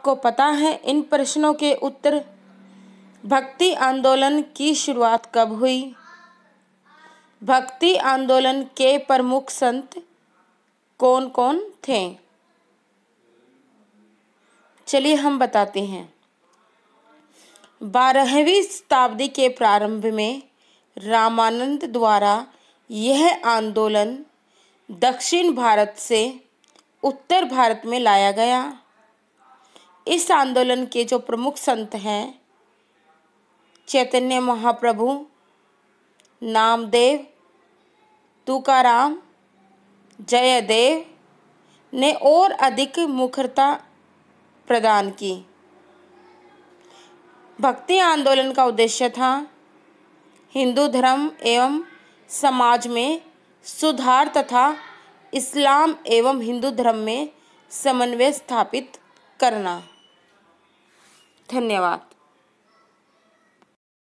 आपको पता है इन प्रश्नों के उत्तर भक्ति आंदोलन की शुरुआत कब हुई भक्ति आंदोलन के प्रमुख संत कौन कौन थे चलिए हम बताते हैं बारहवीं शताब्दी के प्रारंभ में रामानंद द्वारा यह आंदोलन दक्षिण भारत से उत्तर भारत में लाया गया इस आंदोलन के जो प्रमुख संत हैं चैतन्य महाप्रभु नामदेव तुकाराम जयदेव ने और अधिक मुखरता प्रदान की भक्ति आंदोलन का उद्देश्य था हिंदू धर्म एवं समाज में सुधार तथा इस्लाम एवं हिंदू धर्म में समन्वय स्थापित करना धन्यवाद